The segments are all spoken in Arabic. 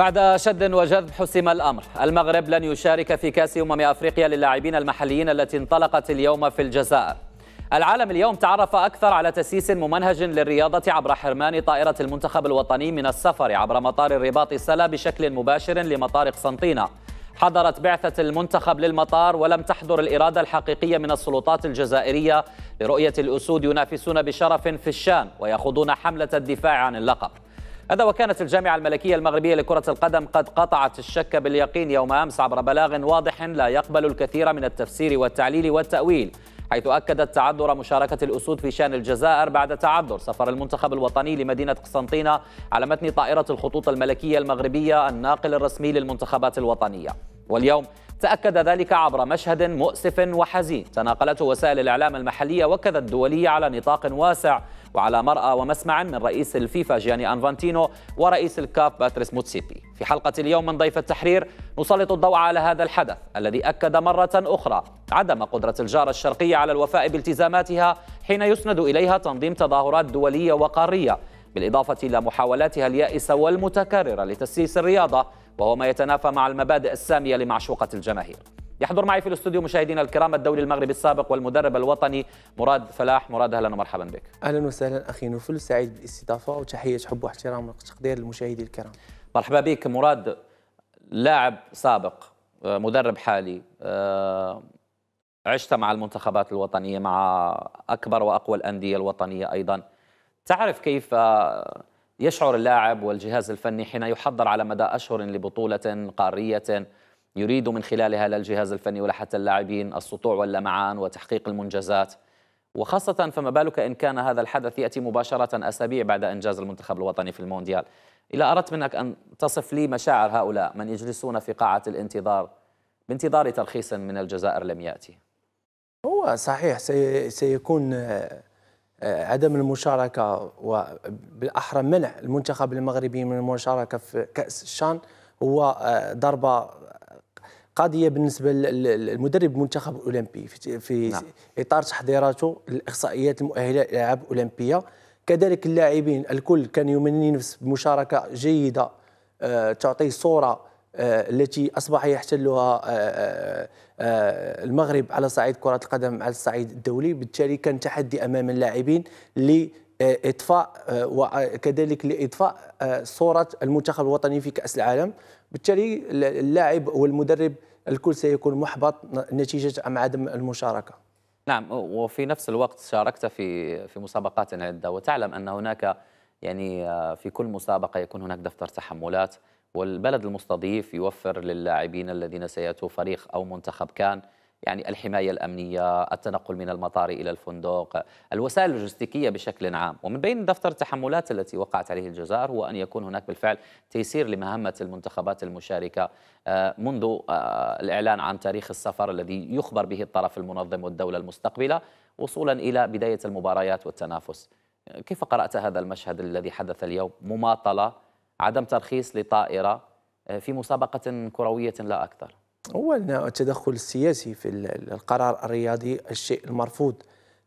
بعد شد وجذب حسم الأمر المغرب لن يشارك في كأس أمم أفريقيا للاعبين المحليين التي انطلقت اليوم في الجزائر العالم اليوم تعرف أكثر على تسييس ممنهج للرياضة عبر حرمان طائرة المنتخب الوطني من السفر عبر مطار الرباط سلا بشكل مباشر لمطار قسنطينة حضرت بعثة المنتخب للمطار ولم تحضر الإرادة الحقيقية من السلطات الجزائرية لرؤية الأسود ينافسون بشرف في الشام ويخوضون حملة الدفاع عن اللقب هذا وكانت الجامعة الملكية المغربية لكرة القدم قد قطعت الشك باليقين يوم أمس عبر بلاغ واضح لا يقبل الكثير من التفسير والتعليل والتأويل حيث أكدت تعذر مشاركة الأسود في شان الجزائر بعد تعذر سفر المنتخب الوطني لمدينة قسنطينة على متن طائرة الخطوط الملكية المغربية الناقل الرسمي للمنتخبات الوطنية واليوم تأكد ذلك عبر مشهد مؤسف وحزين تناقلته وسائل الإعلام المحلية وكذا الدولية على نطاق واسع وعلى مرأى ومسمع من رئيس الفيفا جياني أنفانتينو ورئيس الكاف باتريس موتسيبي في حلقة اليوم من ضيف التحرير نسلط الضوء على هذا الحدث الذي أكد مرة أخرى عدم قدرة الجارة الشرقية على الوفاء بالتزاماتها حين يسند إليها تنظيم تظاهرات دولية وقارية بالإضافة إلى محاولاتها اليائسة والمتكررة لتسييس الرياضة وهو ما يتنافى مع المبادئ السامية لمعشوقة الجماهير يحضر معي في الاستوديو مشاهدينا الكرام الدولي المغربي السابق والمدرب الوطني مراد فلاح مراد اهلا ومرحبا بك اهلا وسهلا اخي نوفل سعيد بالاستضافه وتحيه حب واحترام وتقدير للمشاهدين الكرام مرحبا بك مراد لاعب سابق آه، مدرب حالي آه، عشت مع المنتخبات الوطنيه مع اكبر واقوى الانديه الوطنيه ايضا تعرف كيف آه، يشعر اللاعب والجهاز الفني حين يحضر على مدى اشهر لبطوله قاريه يريد من خلالها لا الجهاز الفني ولا حتى اللاعبين السطوع واللمعان وتحقيق المنجزات وخاصة فما بالك إن كان هذا الحدث يأتي مباشرة أسابيع بعد إنجاز المنتخب الوطني في المونديال إذا أردت منك أن تصف لي مشاعر هؤلاء من يجلسون في قاعة الانتظار بانتظار ترخيص من الجزائر لم يأتي هو صحيح سي سيكون آه، آه، عدم المشاركة وبالأحرى منع المنتخب المغربي من المشاركة في كأس الشان هو آه، ضربة قضيه بالنسبه للمدرب المنتخب الاولمبي في نعم. اطار تحضيراته للاحصائيات المؤهله للالعاب الاولمبيه كذلك اللاعبين الكل كان يمنين بمشاركه جيده آه، تعطي صوره آه، التي اصبح يحتلها آه، المغرب على صعيد كره القدم على الصعيد الدولي بالتالي كان تحدي امام اللاعبين لاطفاء وكذلك لاطفاء صوره المنتخب الوطني في كاس العالم بالتالي اللاعب والمدرب الكل سيكون محبط نتيجه ام عدم المشاركه نعم وفي نفس الوقت شاركت في في مسابقات عده وتعلم ان هناك يعني آه، في كل مسابقه يكون هناك دفتر تحملات والبلد المستضيف يوفر للاعبين الذين سياتوا فريق او منتخب كان يعني الحماية الأمنية التنقل من المطار إلى الفندق الوسائل اللوجستيكية بشكل عام ومن بين دفتر التحملات التي وقعت عليه الجزائر هو أن يكون هناك بالفعل تيسير لمهمة المنتخبات المشاركة آه، منذ آه، الإعلان عن تاريخ السفر الذي يخبر به الطرف المنظم والدولة المستقبلة وصولا إلى بداية المباريات والتنافس آه، كيف قرأت هذا المشهد الذي حدث اليوم مماطلة عدم ترخيص لطائرة في مسابقة كروية لا أكثر هو التدخل السياسي في القرار الرياضي الشيء المرفوض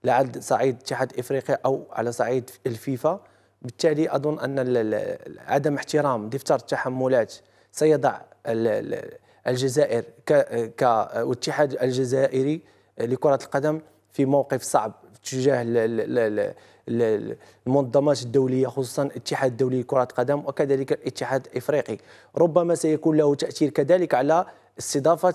على صعيد اتحاد افريقيا او على صعيد الفيفا بالتالي اظن ان عدم احترام دفتر التحملات سيضع الجزائر كاتحاد الجزائري لكره القدم في موقف صعب تجاه المنظمات الدوليه خصوصا الاتحاد الدولي لكره القدم وكذلك الاتحاد الافريقي ربما سيكون له تاثير كذلك على استضافة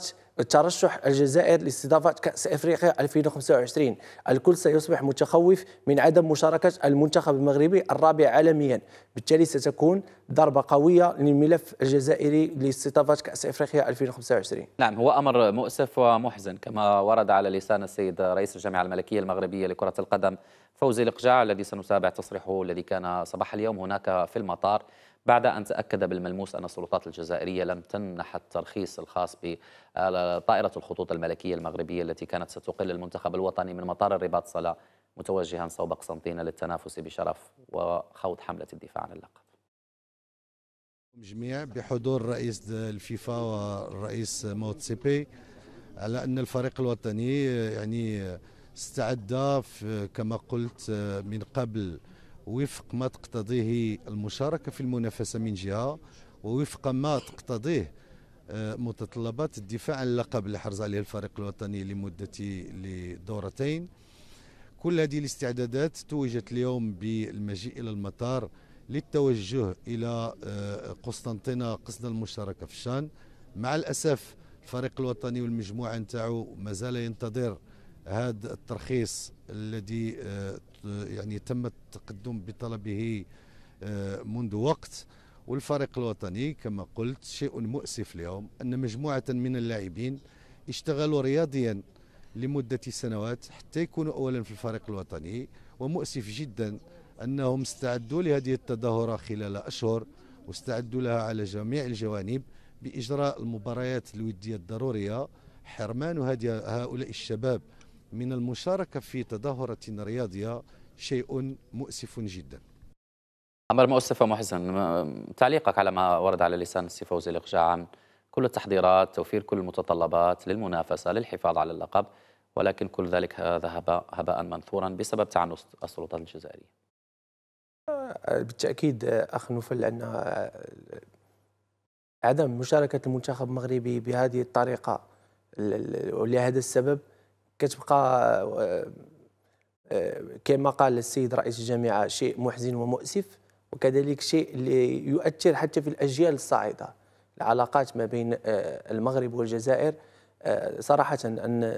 ترشح الجزائر لاستضافة كأس أفريقيا 2025 الكل سيصبح متخوف من عدم مشاركة المنتخب المغربي الرابع عالميا بالتالي ستكون ضربة قوية للملف الجزائري لاستضافة كأس أفريقيا 2025 نعم هو أمر مؤسف ومحزن كما ورد على لسان السيد رئيس الجامعة الملكية المغربية لكرة القدم فوزي القجاع الذي سنتابع تصريحه الذي كان صباح اليوم هناك في المطار بعد أن تأكد بالملموس أن السلطات الجزائرية لم تمنح الترخيص الخاص بطائرة الخطوط الملكية المغربية التي كانت ستقل المنتخب الوطني من مطار الرباط صلاة متوجها صوب قسنطينة للتنافس بشرف وخوض حملة الدفاع عن اللقب جميع بحضور رئيس الفيفا والرئيس موت سيبي على أن الفريق الوطني يعني استعد كما قلت من قبل وفق ما تقتضيه المشاركة في المنافسة من جهة ووفق ما تقتضيه آه، متطلبات الدفاع عن اللقب اللي حرز عليه الفريق الوطني لمدة لدورتين كل هذه الاستعدادات توجت اليوم بالمجيء إلى المطار للتوجه إلى آه، قسطنطينة قصد المشاركة في الشان مع الأسف الفريق الوطني والمجموعة نتاعو مازال ينتظر هذا الترخيص الذي آه، يعني تم التقدم بطلبه آه، منذ وقت والفريق الوطني كما قلت شيء مؤسف اليوم أن مجموعة من اللاعبين اشتغلوا رياضيا لمدة سنوات حتى يكونوا أولا في الفريق الوطني ومؤسف جدا أنهم استعدوا لهذه التظاهرة خلال أشهر واستعدوا لها على جميع الجوانب بإجراء المباريات الودية الضرورية حرمان هؤلاء الشباب من المشاركة في تظاهرة رياضية شيء مؤسف جدا أمر مؤسف ومحزن تعليقك على ما ورد على لسان السي فوزي الإقجاع عن كل التحضيرات توفير كل المتطلبات للمنافسة للحفاظ على اللقب ولكن كل ذلك ذهب هباء منثورا بسبب تعنص السلطات الجزائرية بالتأكيد أخ نوفل أن عدم مشاركة المنتخب المغربي بهذه الطريقة ولهذا السبب كتبقى آه، كما قال السيد رئيس الجامعه شيء محزن ومؤسف وكذلك شيء اللي يؤثر حتى في الاجيال الصاعده العلاقات ما بين آه، المغرب والجزائر آه، صراحه ان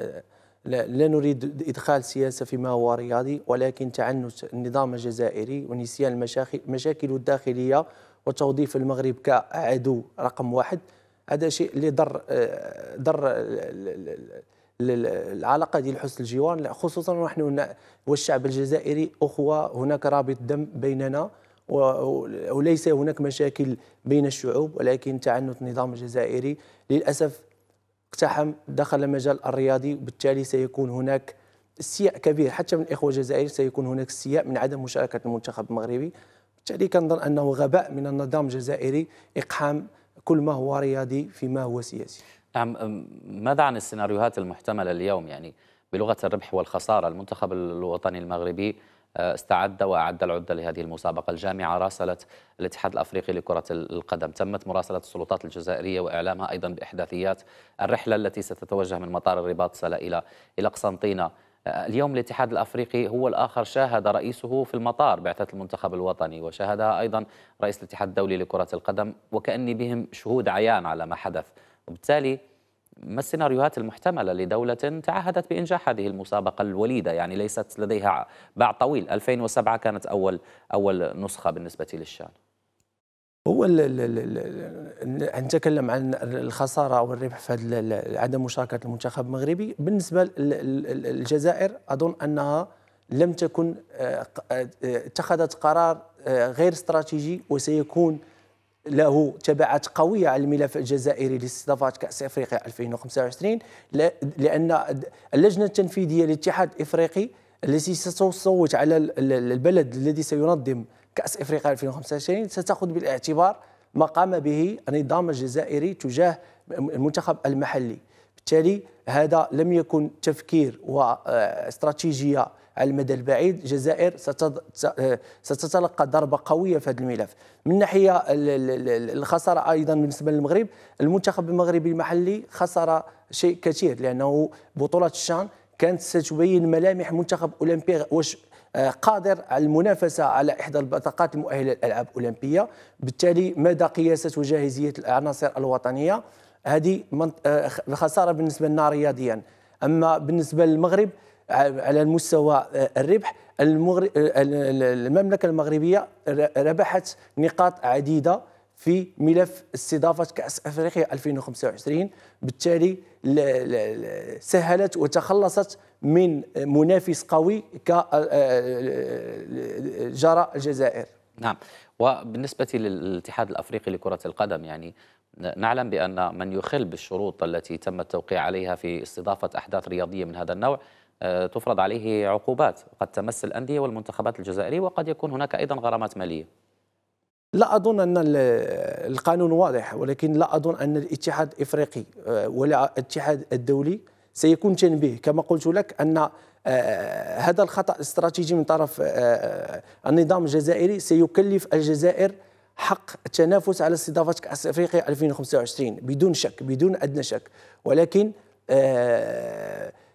لا نريد ادخال سياسه فيما هو رياضي ولكن تعنت النظام الجزائري ونسيان المشاكل الداخليه وتوظيف المغرب كعدو رقم واحد هذا شيء اللي ضر ضر العلاقه ديال حسن الجوار خصوصا ونحن والشعب الجزائري اخوه هناك رابط دم بيننا وليس هناك مشاكل بين الشعوب ولكن تعنت النظام الجزائري للاسف اقتحم دخل المجال الرياضي وبالتالي سيكون هناك استياء كبير حتى من الاخوه الجزائريين سيكون هناك استياء من عدم مشاركه المنتخب المغربي بالتالي كنظن انه غباء من النظام الجزائري اقحام كل ما هو رياضي فيما هو سياسي نعم ماذا عن السيناريوهات المحتملة اليوم يعني بلغة الربح والخسارة المنتخب الوطني المغربي آه، استعد وأعد العدة لهذه المسابقة الجامعة راسلت الاتحاد الأفريقي لكرة القدم تمت مراسلة السلطات الجزائرية وإعلامها أيضا بإحداثيات الرحلة التي ستتوجه من مطار الرباط سلا إلى إلى قسنطينة آه، اليوم الاتحاد الافريقي هو الاخر شاهد رئيسه في المطار بعثه المنتخب الوطني وشاهدها ايضا رئيس الاتحاد الدولي لكره القدم وكاني بهم شهود عيان على ما حدث وبالتالي ما السيناريوهات المحتملة لدولة تعهدت بإنجاح هذه المسابقة الوليدة يعني ليست لديها باع طويل 2007 كانت أول أول نسخة بالنسبة للشان هو نتكلم عن الخساره او الربح في عدم مشاركه المنتخب المغربي بالنسبه للجزائر اظن انها لم تكن آه، آه، اتخذت قرار آه، غير استراتيجي وسيكون له تبعات قوية على الملف الجزائري لاستضافة كأس إفريقيا 2025 لأن اللجنة التنفيذية للاتحاد الإفريقي التي ستصوت على البلد الذي سينظم كأس إفريقيا 2025 ستأخذ بالاعتبار ما قام به النظام الجزائري تجاه المنتخب المحلي بالتالي هذا لم يكن تفكير واستراتيجية آه، المدى البعيد الجزائر ستتلقى ضربه قويه في هذا الملف من ناحيه الخساره ايضا بالنسبه للمغرب المنتخب المغربي المحلي خسر شيء كثير لانه بطوله الشان كانت ستبين ملامح منتخب اولمبي واش آه، قادر على المنافسه على احدى البطاقات المؤهله للالعاب الاولمبيه بالتالي مدى قياسه وجاهزيه العناصر الوطنيه هذه آه، خساره بالنسبه لنا رياضيا اما بالنسبه للمغرب على المستوى آه، الربح آه، المملكه المغربيه ربحت نقاط عديده في ملف استضافه كاس افريقيا 2025 بالتالي سهلت وتخلصت من منافس قوي كجرى آه، الجزائر نعم وبالنسبه للاتحاد الافريقي لكره القدم يعني نعلم بان من يخل بالشروط التي تم التوقيع عليها في استضافه احداث رياضيه من هذا النوع آه، تفرض عليه عقوبات قد تمس الأندية والمنتخبات الجزائرية وقد يكون هناك أيضا غرامات مالية لا أظن أن القانون واضح ولكن لا أظن أن الاتحاد الإفريقي آه، ولا الاتحاد الدولي سيكون تنبيه كما قلت لك أن آه، هذا الخطأ الاستراتيجي من طرف النظام الجزائري سيكلف الجزائر حق التنافس على استضافة كأس أفريقيا 2025 بدون شك بدون أدنى شك ولكن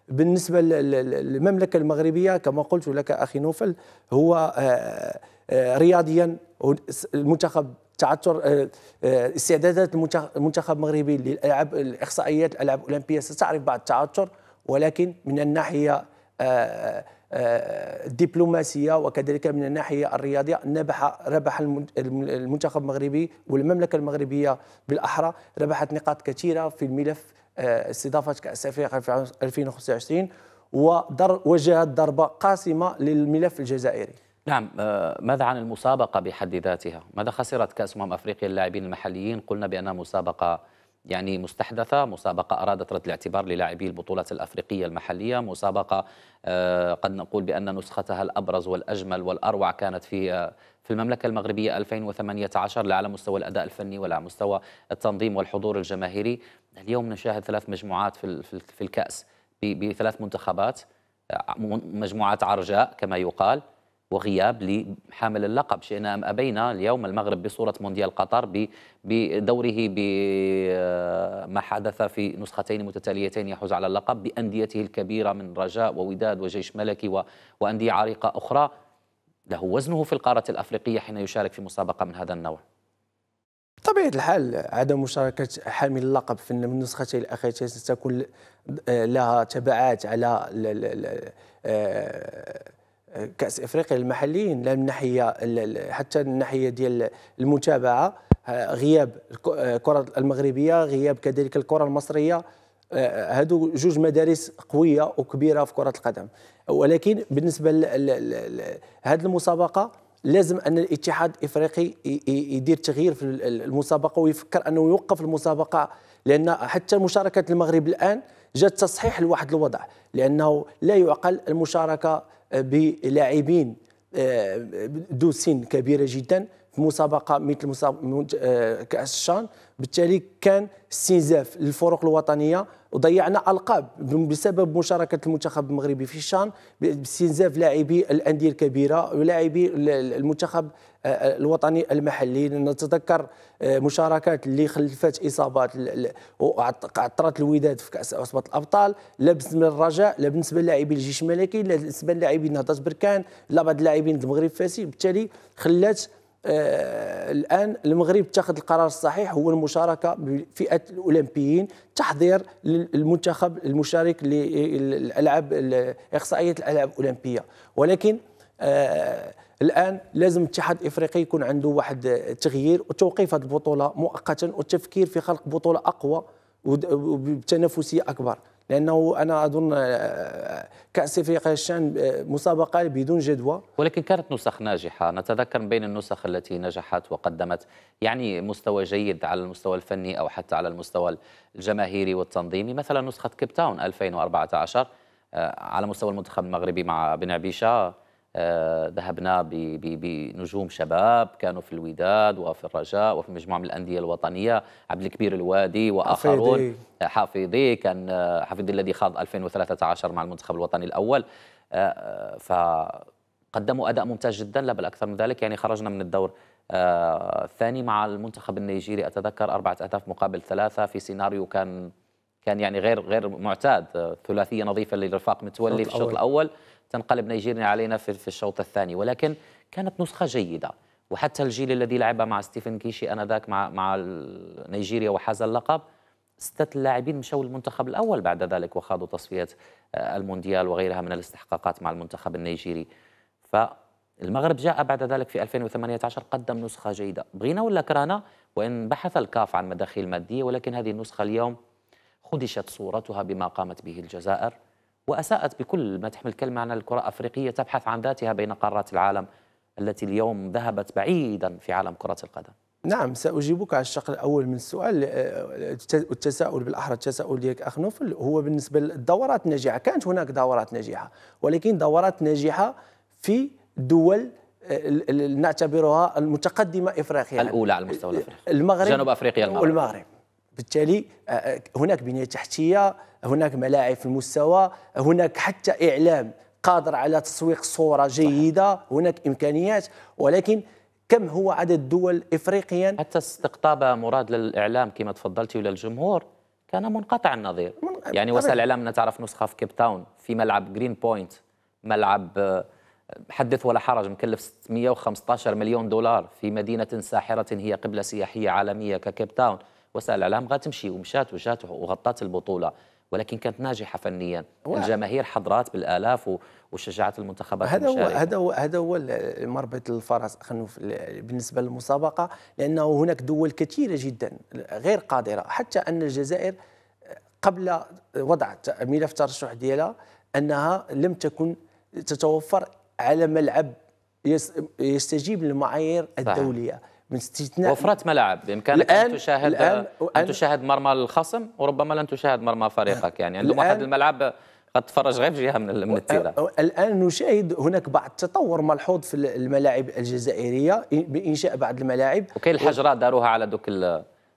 بالنسبة للمملكة المغربية كما قلت لك أخي نوفل هو آه، آه، رياضيا المنتخب تعثر آه، استعدادات المنتخب المغربي للالعاب الاحصائيات الالعاب الاولمبيه ستعرف بعض التعثر ولكن من الناحيه الدبلوماسيه وكذلك من الناحيه الرياضيه نبح ربح المنتخب المغربي والمملكه المغربيه بالاحرى ربحت نقاط كثيره في الملف استضافه كاس افريقيا في 2025 وجهت ضربه قاسمه للملف الجزائري نعم آه، ماذا عن المسابقة بحد ذاتها؟ ماذا خسرت كأس أمم أفريقيا اللاعبين المحليين؟ قلنا بأنها مسابقة يعني مستحدثة مسابقة أرادت رد الاعتبار للاعبي البطولات الأفريقية المحلية مسابقة آه، قد نقول بأن نسختها الأبرز والأجمل والأروع كانت في آه، في المملكة المغربية 2018 لا على مستوى الأداء الفني ولا على مستوى التنظيم والحضور الجماهيري اليوم نشاهد ثلاث مجموعات في, في الكأس بثلاث منتخبات آه، مجموعات عرجاء كما يقال وغياب لحامل اللقب شئنا أم أبينا اليوم المغرب بصورة مونديال قطر بدوره بما آه، حدث في نسختين متتاليتين يحوز على اللقب بأنديته الكبيرة من رجاء ووداد وجيش ملكي وأندية عريقة أخرى له وزنه في القارة الأفريقية حين يشارك في مسابقة من هذا النوع طبيعة الحال عدم مشاركة حامل اللقب في النسختين الأخيرتين ستكون آه، لها تبعات على آه، كاس افريقيا المحليين لا من ناحيه حتى من الناحيه ديال المتابعه غياب الكره المغربيه غياب كذلك الكره المصريه آه، هادو جوج مدارس قويه وكبيره في كره القدم ولكن بالنسبه لهذه المسابقه لازم ان الاتحاد الافريقي يدير تغيير في المسابقه ويفكر انه يوقف المسابقه لان حتى مشاركه المغرب الان جات تصحيح لواحد الوضع لانه لا يعقل المشاركه بلاعبين آه، ذو سن كبيره جدا في مسابقه مثل مسابقة آه، كاس الشان بالتالي كان استنزاف للفرق الوطنيه وضيعنا القاب بسبب مشاركه المنتخب المغربي في الشان باستنزاف لاعبي الانديه الكبيره ولاعبي المنتخب آه، آه، الوطني المحلي نتذكر آه، مشاركات اللي خلفت اصابات وعطرات الوداد في كاس عصبه الابطال لا بالنسبه للرجاء لا بالنسبه للاعبي الجيش الملكي لا بالنسبه للاعبين نهضه بركان لا بعض اللاعبين المغرب الفاسي بالتالي خلات آه، الان المغرب اتخذ القرار الصحيح هو المشاركه بفئه الاولمبيين تحضير المنتخب المشارك للالعاب اقصائيه الالعاب الاولمبيه ولكن آه، الان لازم الاتحاد الافريقي يكون عنده واحد التغيير وتوقيف هذه البطوله مؤقتا والتفكير في خلق بطوله اقوى وبتنافسيه اكبر لانه انا اظن آه، آه، كاس افريقيا الشان آه، مسابقه بدون جدوى ولكن كانت نسخ ناجحه نتذكر بين النسخ التي نجحت وقدمت يعني مستوى جيد على المستوى الفني او حتى على المستوى الجماهيري والتنظيمي مثلا نسخه كيب تاون 2014 على مستوى المنتخب المغربي مع بن عبيشه آه، ذهبنا بنجوم شباب كانوا في الوداد وفي الرجاء وفي مجموعه من الانديه الوطنيه عبد الكبير الوادي واخرون حفيظي, آه، حافظي كان آه، حفيظي الذي خاض 2013 مع المنتخب الوطني الاول فقدموا اداء ممتاز جدا لا بل اكثر من ذلك يعني خرجنا من الدور الثاني مع المنتخب النيجيري اتذكر اربعه اهداف مقابل ثلاثه في سيناريو كان كان يعني غير غير معتاد ثلاثيه نظيفه للرفاق متولي في الشوط الاول, الأول تنقلب نيجيريا علينا في, في الشوط الثاني ولكن كانت نسخه جيده وحتى الجيل الذي لعب مع ستيفن كيشي انذاك مع مع نيجيريا وحاز اللقب ستة اللاعبين مشوا للمنتخب الأول بعد ذلك وخاضوا تصفيات آه، المونديال وغيرها من الاستحقاقات مع المنتخب النيجيري فالمغرب جاء بعد ذلك في 2018 قدم نسخة جيدة بغينا ولا كرهنا وإن بحث الكاف عن مداخيل مادية ولكن هذه النسخة اليوم خدشت صورتها بما قامت به الجزائر وأساءت بكل ما تحمل كلمة أن الكرة الافريقيه تبحث عن ذاتها بين قارات العالم التي اليوم ذهبت بعيدا في عالم كرة القدم نعم سأجيبك على الشق الأول من السؤال آه، التساؤل بالأحرى التساؤل ديالك أخ نوفل هو بالنسبة للدورات الناجحة كانت هناك دورات ناجحة ولكن دورات ناجحة في دول آه، نعتبرها المتقدمة إفريقيا الأولى على المستوى الأفريقي المغرب جنوب أفريقيا المغرب والمغرب بالتالي آه، هناك بنية تحتية هناك ملاعب في المستوى هناك حتى إعلام قادر على تسويق صورة جيدة هناك إمكانيات ولكن كم هو عدد دول إفريقيا حتى استقطاب مراد للإعلام كما تفضلتي وللجمهور كان منقطع النظير من... يعني وسائل الإعلام نتعرف نسخة في كيب تاون في ملعب جرين بوينت ملعب آه، حدث ولا حرج مكلف 615 مليون دولار في مدينة ساحرة هي قبلة سياحية عالمية ككيب تاون وسائل الإعلام غاتمشي ومشات وجات وغطت البطولة ولكن كانت ناجحه فنيا الجماهير حضرات بالالاف وشجعت المنتخبات هذا هو هذا هو هذا هو مربط الفرس بالنسبه للمسابقه لانه هناك دول كثيره جدا غير قادره حتى ان الجزائر قبل وضع ملف الترشح ديالها انها لم تكن تتوفر على ملعب يستجيب للمعايير الدوليه صحيح. من استثناء وفرات ملاعب بامكانك الآن ان تشاهد الآن ان تشاهد مرمى الخصم وربما لن تشاهد مرمى فريقك يعني عندهم واحد الملعب قد تفرج غير جهه من التيره أه، أه، الان نشاهد هناك بعض التطور ملحوظ في الملاعب الجزائريه بانشاء بعض الملاعب وكاين الحجره داروها على دوك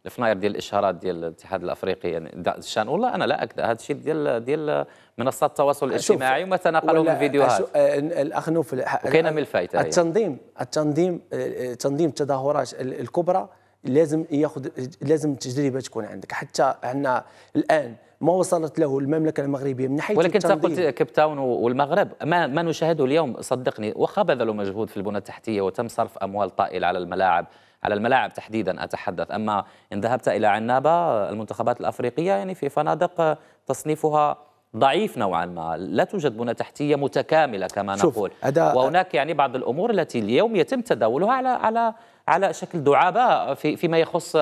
الفناير ديال الاشهارات ديال الاتحاد الافريقي يعني شان والله انا لا اكذب هذا الشيء ديال ديال منصات التواصل الاجتماعي وما تناقلوا من فيديوهات آه، الاخ نوف وكاينه من الفايته أيوة. التنظيم التنظيم آه، آه، تنظيم التظاهرات الكبرى لازم ياخذ لازم التجربه تكون عندك حتى عندنا الان ما وصلت له المملكه المغربيه من ناحيه ولكن انت قلت كيب تاون والمغرب ما ما نشاهده اليوم صدقني واخا بذلوا مجهود في البنى التحتيه وتم صرف اموال طائله على الملاعب على الملاعب تحديدا اتحدث اما ان ذهبت الى عنابه المنتخبات الافريقيه يعني في فنادق آه، تصنيفها ضعيف نوعا ما لا توجد بنى تحتيه متكامله كما نقول وهناك يعني بعض الامور التي اليوم يتم تداولها على على على شكل دعابه في فيما يخص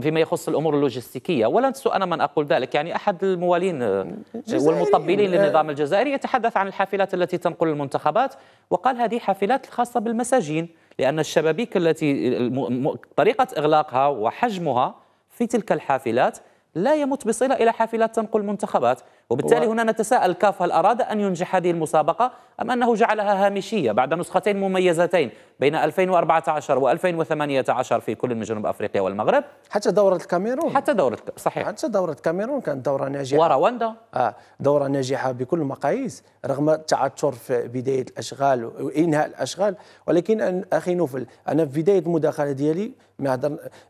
فيما يخص الامور اللوجستيكيه ولست انا من اقول ذلك يعني احد الموالين آه، والمطبلين للنظام آه، الجزائري يتحدث عن الحافلات التي تنقل المنتخبات وقال هذه حافلات خاصه بالمساجين لان الشبابيك التي طريقه اغلاقها وحجمها في تلك الحافلات لا يمت بصله الى حافلات تنقل المنتخبات وبالتالي هنا نتساءل كاف هل أراد أن ينجح هذه المسابقة أم أنه جعلها هامشية بعد نسختين مميزتين بين 2014 و2018 في كل من جنوب أفريقيا والمغرب حتى دورة الكاميرون حتى دورة صحيح حتى دورة الكاميرون كانت دورة ناجحة ورواندا آه دورة ناجحة بكل المقاييس رغم التعثر في بداية الأشغال وإنهاء الأشغال ولكن أخي نوفل أنا في بداية المداخلة ديالي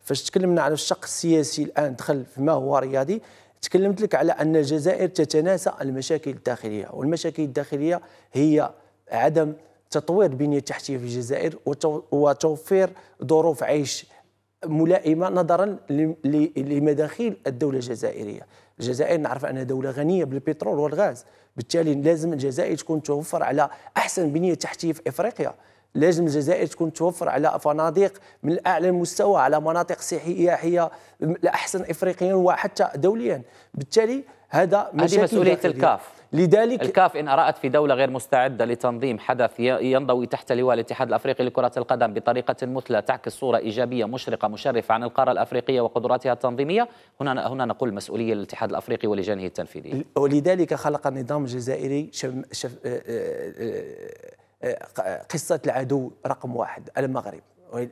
فاش تكلمنا على الشق السياسي الآن دخل في ما هو رياضي تكلمت لك على أن الجزائر تتناسى المشاكل الداخلية والمشاكل الداخلية هي عدم تطوير البنية التحتية في الجزائر وتوفير ظروف عيش ملائمة نظرا لمداخيل الدولة الجزائرية الجزائر نعرف أنها دولة غنية بالبترول والغاز بالتالي لازم الجزائر تكون توفر على أحسن بنية تحتية في إفريقيا لازم الجزائر تكون توفر على فنادق من اعلى المستوى على مناطق سياحيه لاحسن افريقيا وحتى دوليا بالتالي هذا مشاكل مسؤوليه الكاف لذلك الكاف ان رات في دوله غير مستعده لتنظيم حدث ينضوي تحت لواء الاتحاد الافريقي لكره القدم بطريقه مثلى تعكس صوره ايجابيه مشرقه مشرفه عن القاره الافريقيه وقدراتها التنظيميه هنا هنا نقول مسؤوليه للاتحاد الافريقي ولجانه التنفيذيه ولذلك خلق النظام الجزائري شف... شف... آه، آه، آه، قصه العدو رقم واحد المغرب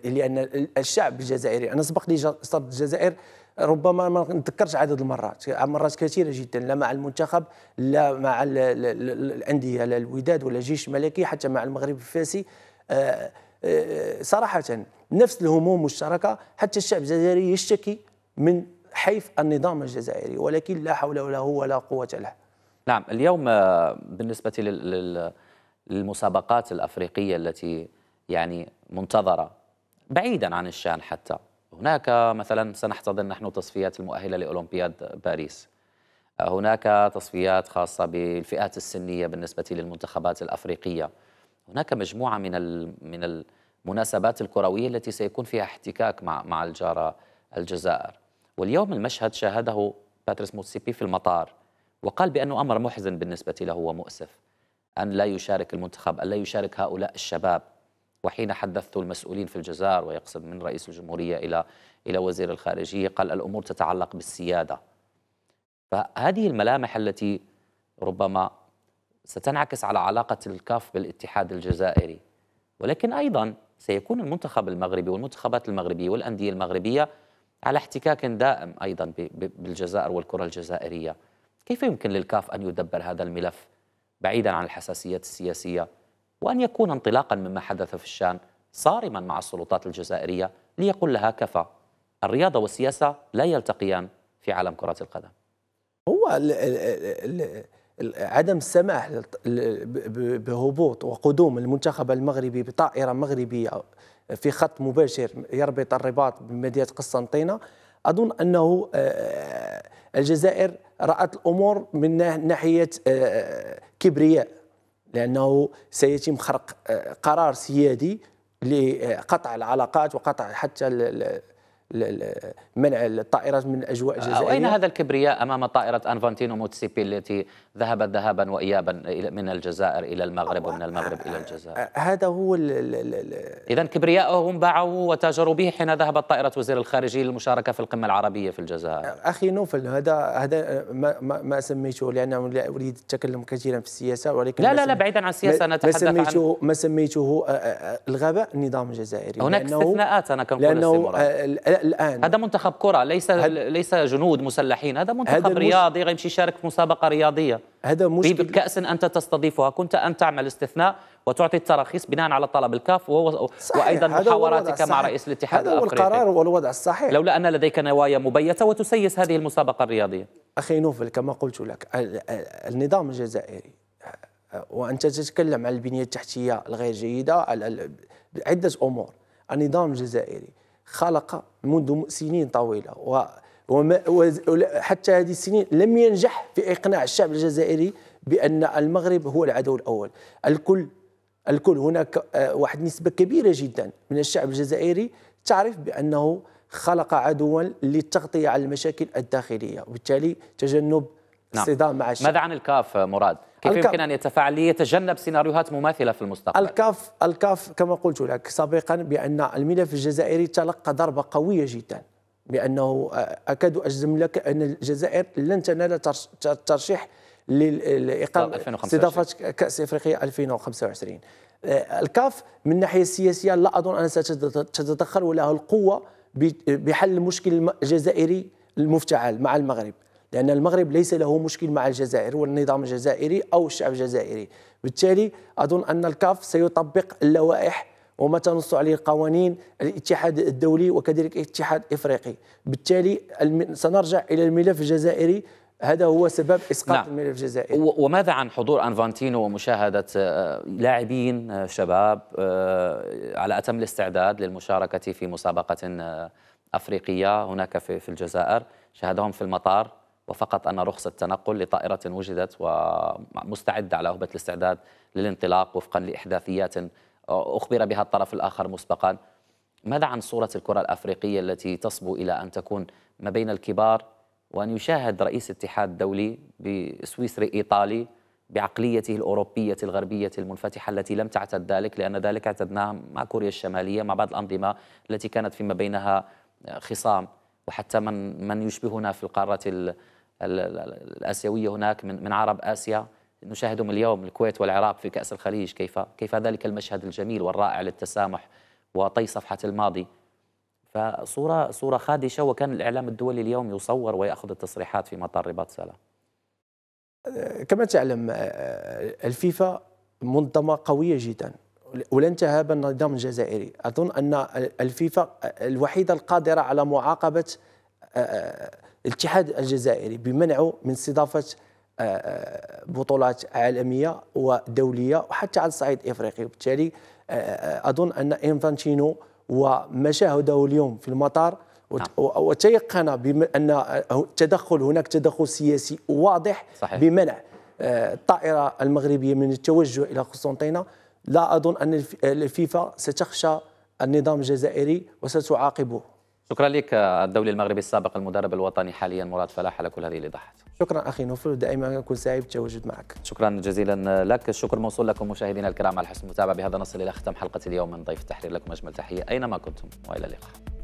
لان الشعب الجزائري انا سبق لي زرت الجزائر ربما ما نتذكرش عدد المرات مرات كثيره جدا لا مع المنتخب لا مع الانديه لا الوداد ولا الجيش الملكي حتى مع المغرب الفاسي آه، آه، صراحه نفس الهموم مشتركه حتى الشعب الجزائري يشتكي من حيف النظام الجزائري ولكن لا حول ولا ولا قوه له نعم اليوم آه، بالنسبه لل للمسابقات الأفريقية التي يعني منتظرة بعيدا عن الشان حتى هناك مثلا سنحتضن نحن تصفيات المؤهلة لأولمبياد باريس هناك تصفيات خاصة بالفئات السنية بالنسبة للمنتخبات الأفريقية هناك مجموعة من من المناسبات الكروية التي سيكون فيها احتكاك مع مع الجارة الجزائر واليوم المشهد شاهده باتريس موتسيبي في المطار وقال بأنه أمر محزن بالنسبة له ومؤسف أن لا يشارك المنتخب أن لا يشارك هؤلاء الشباب وحين حدثت المسؤولين في الجزائر ويقصد من رئيس الجمهورية إلى إلى وزير الخارجية قال الأمور تتعلق بالسيادة فهذه الملامح التي ربما ستنعكس على علاقة الكاف بالاتحاد الجزائري ولكن أيضا سيكون المنتخب المغربي والمنتخبات المغربية والأندية المغربية على احتكاك دائم أيضا بالجزائر والكرة الجزائرية كيف يمكن للكاف أن يدبر هذا الملف؟ بعيدا عن الحساسيات السياسية وأن يكون انطلاقا مما حدث في الشام صارما مع السلطات الجزائرية ليقول لها كفى الرياضة والسياسة لا يلتقيان في عالم كرة القدم هو عدم السماح بهبوط وقدوم المنتخب المغربي بطائره مغربيه في خط مباشر يربط الرباط بمدينه قسطنطينه اظن انه آه، الجزائر رأت الأمور من ناحية آه، كبرياء لأنه سيتم خرق آه، قرار سيادي لقطع العلاقات وقطع حتى منع الطائرات من الاجواء الجزائريه آه، اين هذا الكبرياء امام طائره انفانتينو موتسيبي التي ذهبت ذهابا وايابا من الجزائر الى المغرب ومن المغرب الى الجزائر آه، آه، هذا هو اذا كبرياءهم باعوا وتاجروا به حين ذهبت طائره وزير الخارجيه للمشاركه في القمه العربيه في الجزائر اخي نوفل هذا هذا ما, ما, ما سميته لان لا اريد التكلم كثيرا في السياسه ولكن لا لا لا بعيدا عن السياسه نتحدث ما سميته عن ما سميته الغباء النظام الجزائري هناك استثناءات انا كنقول لانه الان هذا منتخب كره ليس ليس جنود مسلحين هذا منتخب هذا رياضي غيمشي يشارك في مسابقه رياضيه هذا مشكل بكاس انت تستضيفها كنت ان تعمل استثناء وتعطي التراخيص بناء على طلب الكاف و... وايضا محاوراتك مع رئيس الاتحاد هذا هو القرار والوضع الصحيح لولا ان لديك نوايا مبيته وتسيس هذه المسابقه الرياضيه اخي نوفل كما قلت لك النظام الجزائري وانت تتكلم عن البنيه التحتيه الغير جيده على عده امور النظام الجزائري خلق منذ سنين طويلة وحتى هذه السنين لم ينجح في إقناع الشعب الجزائري بأن المغرب هو العدو الأول الكل الكل هناك آه، واحد نسبة كبيرة جدا من الشعب الجزائري تعرف بأنه خلق عدوا للتغطية على المشاكل الداخلية وبالتالي تجنب اصطدام نعم. مع الشيء ماذا عن الكاف مراد؟ كيف الكاف يمكن أن يتفاعل ليتجنب سيناريوهات مماثلة في المستقبل؟ الكاف الكاف كما قلت لك سابقا بأن الملف الجزائري تلقى ضربة قوية جدا بأنه آه، أكاد أجزم لك أن الجزائر لن تنال الترشيح لإقامة استضافة كأس إفريقيا 2025 آه، الكاف من الناحية السياسية لا أظن أنها ستتدخل ولها القوة بحل المشكل الجزائري المفتعل مع المغرب لأن المغرب ليس له مشكل مع الجزائر والنظام الجزائري أو الشعب الجزائري بالتالي أظن أن الكاف سيطبق اللوائح وما تنص عليه قوانين الاتحاد الدولي وكذلك الاتحاد الافريقي بالتالي سنرجع الى الملف الجزائري هذا هو سبب اسقاط نعم. الملف الجزائري وماذا عن حضور انفانتينو ومشاهده آه، لاعبين آه، شباب آه، على اتم الاستعداد للمشاركه في مسابقه افريقيه هناك في الجزائر شاهدهم في المطار وفقط أن رخصة تنقل لطائرة وجدت ومستعدة على أهبة الاستعداد للانطلاق وفقا لإحداثيات أخبر بها الطرف الآخر مسبقا ماذا عن صورة الكرة الأفريقية التي تصبو إلى أن تكون ما بين الكبار وأن يشاهد رئيس اتحاد دولي بسويسري إيطالي بعقليته الأوروبية الغربية المنفتحة التي لم تعتد ذلك لأن ذلك اعتدناه مع كوريا الشمالية مع بعض الأنظمة التي كانت فيما بينها خصام وحتى من من يشبهنا في القارة الآسيوية هناك من, من عرب آسيا نشاهدهم اليوم الكويت والعراق في كأس الخليج كيف كيف ذلك المشهد الجميل والرائع للتسامح وطي صفحة الماضي فصورة صورة خادشة وكان الإعلام الدولي اليوم يصور ويأخذ التصريحات في مطار رباط سلا كما تعلم آه، آه، الفيفا منظمة قوية جدا ولن تهاب النظام الجزائري أظن أن الفيفا الوحيدة القادرة على معاقبة آه، الاتحاد الجزائري بمنعه من استضافه آه، آه، بطولات عالميه ودوليه وحتى على الصعيد الافريقي وبالتالي آه، اظن ان انفانتينو وما شاهده اليوم في المطار نعم. وتيقن بان التدخل هناك تدخل سياسي واضح صحيح. بمنع الطائره المغربيه من التوجه الى قسطنطينه لا اظن ان الفيفا ستخشى النظام الجزائري وستعاقبه شكرا لك الدولي المغربي السابق المدرب الوطني حاليا مراد فلاح على كل هذه الايضاحات شكرا اخي نوفل دائما اكون سعيد بالتواجد معك شكرا جزيلا لك الشكر موصول لكم مشاهدينا الكرام على حسن المتابعه بهذا نصل الى ختام حلقه اليوم من ضيف التحرير لكم اجمل تحيه اينما كنتم والى اللقاء